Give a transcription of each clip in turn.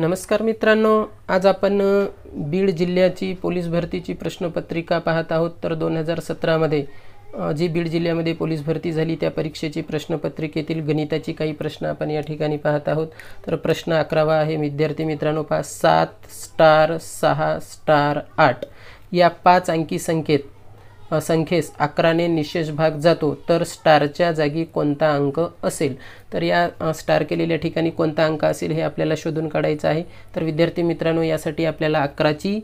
नमस्कार मित्रांनो आज आपण बीड जिल्ह्याची पोलीस भरतीची प्रश्नपत्रिका पाहत आहोत तर दोन हजार सतरामध्ये जी बीड जिल्ह्यामध्ये पोलीस भरती झाली त्या परीक्षेची प्रश्नपत्रिकेतील गणिताची काही प्रश्न आपण या ठिकाणी पाहत आहोत तर प्रश्न अकरावा आहे विद्यार्थी मित्रांनो पहा सात स्टार सहा स्टार आठ या पाच अंकी संकेत संख्येस अकराने निशेष भाग जातो तर स्टारच्या जागी कोणता अंक असेल तर या स्टार केलेल्या ठिकाणी कोणता अंक असेल हे आपल्याला शोधून काढायचं आहे तर विद्यार्थी मित्रांनो यासाठी आपल्याला अकराची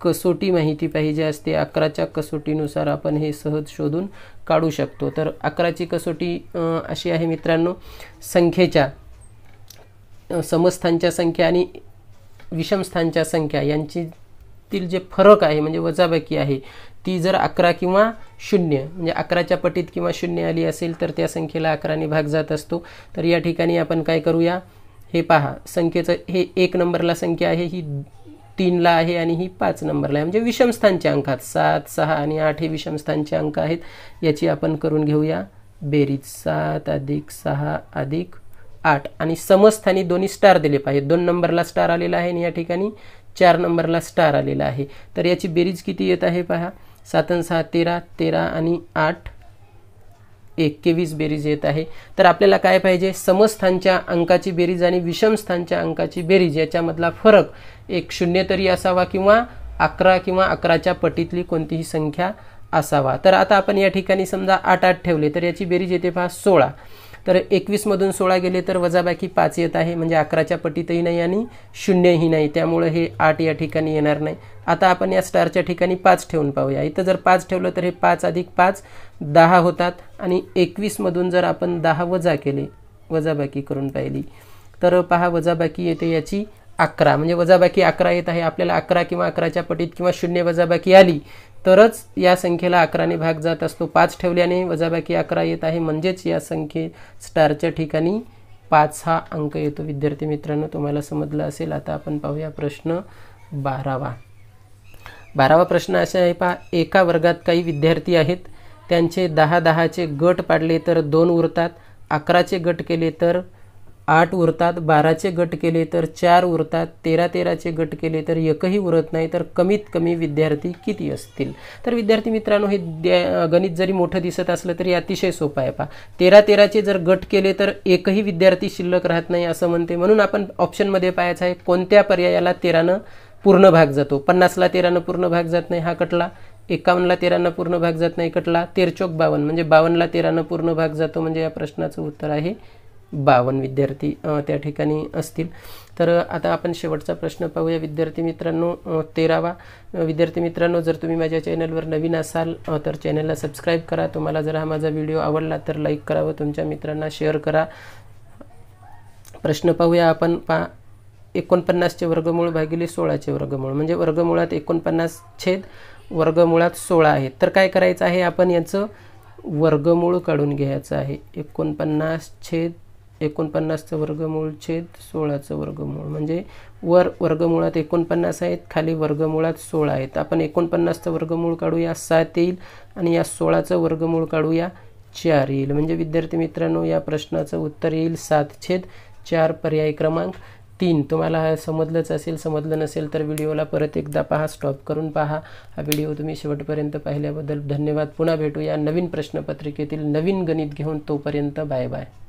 कसोटी माहिती पाहिजे असते अकराच्या कसोटीनुसार आपण हे सहज शोधून काढू शकतो तर अकराची कसोटी अशी आहे मित्रांनो संख्येच्या समस्थांच्या संख्या आणि विषमस्थांच्या संख्या यांची तील जे फरक आहे म्हणजे वजाबाकी आहे ती जर अकरा किंवा शून्य म्हणजे अकराच्या पटीत किंवा शून्य आली असेल तर त्या संख्येला अकराने भाग जात असतो तर या ठिकाणी आपण काय करूया हे पहा संख्येचं हे एक नंबरला संख्या आहे ही तीनला आहे आणि ही पाच नंबरला आहे म्हणजे विषमस्थानच्या अंक आहेत सात सहा आणि आठ हे विषमस्थानचे अंक आहेत याची आपण करून घेऊया बेरीज सात अधिक सहा अधिक आठ आणि समस्थानी दोन्ही स्टार दिले पाहिजे दोन नंबरला स्टार आलेला आहे आणि या ठिकाणी चार नंबरला स्टार आलेला आहे तर याची बेरीज किती येत आहे पहा सात सहा तेरा तेरा आणि आठ एकवीस बेरीज येत आहे तर आपल्याला काय पाहिजे समस्थानच्या अंकाची बेरीज आणि विषमस्थानच्या अंकाची बेरीज याच्यामधला फरक एक शून्य तरी असावा किंवा अकरा किंवा अकराच्या पटीतली कोणतीही संख्या असावा तर आता आपण या ठिकाणी समजा आठ आठ ठेवले तर याची बेरीज येते पहा सोळा तर एकवीसमधून सोळा गेले तर वजाबाकी पाच येत आहे म्हणजे अकराच्या पटीतही नाही आणि शून्यही नाही त्यामुळे हे आठ या ठिकाणी येणार नाही आता आपण या स्टारच्या ठिकाणी पाच ठेवून पाहूया इथं जर पाच ठेवलं तर हे पाच अधिक पाच दहा होतात आणि एकवीसमधून जर आपण दहा वजा केले वजाबाकी करून पाहिली तर पहा वजाबाकी येते याची अकरा म्हणजे वजाबाकी अकरा येत आहे आपल्याला अकरा किंवा अकराच्या पटीत किंवा शून्य वजाबाकी आली तरच या संख्येला अकराने भाग जात असतो पाच ठेवल्याने वजाबाकी अकरा येत आहे म्हणजेच या संख्ये स्टारच्या ठिकाणी पाच हा अंक येतो विद्यार्थी मित्रांनो तुम्हाला समजलं असेल आता आपण पाहूया प्रश्न बारावा बारावा प्रश्न असा आहे पहा एका वर्गात काही विद्यार्थी आहेत त्यांचे दहा दहाचे गट पाडले तर दोन उरतात अकराचे गट केले तर आठ उरतात बाराचे गट केले तर चार उरतात तेरा तेराचे गट केले तर एकही उरत नाही तर कमीत कमी विद्यार्थी किती असतील तर विद्यार्थी मित्रांनो हे गणित जरी मोठं दिसत असलं तरी अतिशय सोपं आहे पहा तेरा तेराचे जर गट केले तर एकही विद्यार्थी शिल्लक राहत नाही असं म्हणते म्हणून आपण ऑप्शनमध्ये पाहायचं आहे कोणत्या पर्यायाला तेरानं पूर्ण भाग जातो पन्नासला तेरानं पूर्ण भाग जात नाही हा कटला एकावन्नला तेरानं पूर्ण भाग जात नाही कटला तेरचोक बावन्न म्हणजे बावनला तेरानं पूर्ण भाग जातो म्हणजे या प्रश्नाचं उत्तर आहे बावन्न विद्यार्थी त्या ठिकाणी असतील तर आता आपण शेवटचा प्रश्न पाहूया विद्यार्थी मित्रांनो तेरावा विद्यार्थी मित्रांनो जर तुम्ही माझ्या चॅनलवर नवीन असाल तर चॅनलला सबस्क्राईब करा तुम्हाला जर हा माझा व्हिडिओ आवडला तर लाईक करा व तुमच्या मित्रांना शेअर करा प्रश्न पाहूया आपण पा एकोणपन्नासचे वर्गमूळ भागिले सोळाचे वर्गमूळ म्हणजे वर्गमुळात एकोणपन्नास छेद वर्गमुळात सोळा आहे तर काय करायचं आहे आपण याचं वर्गमूळ काढून घ्यायचं आहे एकोणपन्नास छेद एकोणपन्नासचं वर्गमूळ छेद सोळाचं वर्गमूळ म्हणजे वर वर्गमुळात एकोणपन्नास आहेत खाली वर्गमुळात सोळा आहेत आपण एकोणपन्नासचं वर्गमूळ काढूया सात येईल आणि या सोळाचं वर्गमूळ काढूया चार येईल म्हणजे विद्यार्थी मित्रांनो या प्रश्नाचं उत्तर येईल सात छेद चार पर्याय क्रमांक तीन तुम्हाला समजलंच असेल समजलं नसेल तर व्हिडिओला परत एकदा पहा स्टॉप करून पहा हा व्हिडिओ तुम्ही शेवटपर्यंत पाहिल्याबद्दल धन्यवाद पुन्हा भेटूया नवीन प्रश्नपत्रिकेतील नवीन गणित घेऊन तोपर्यंत बाय बाय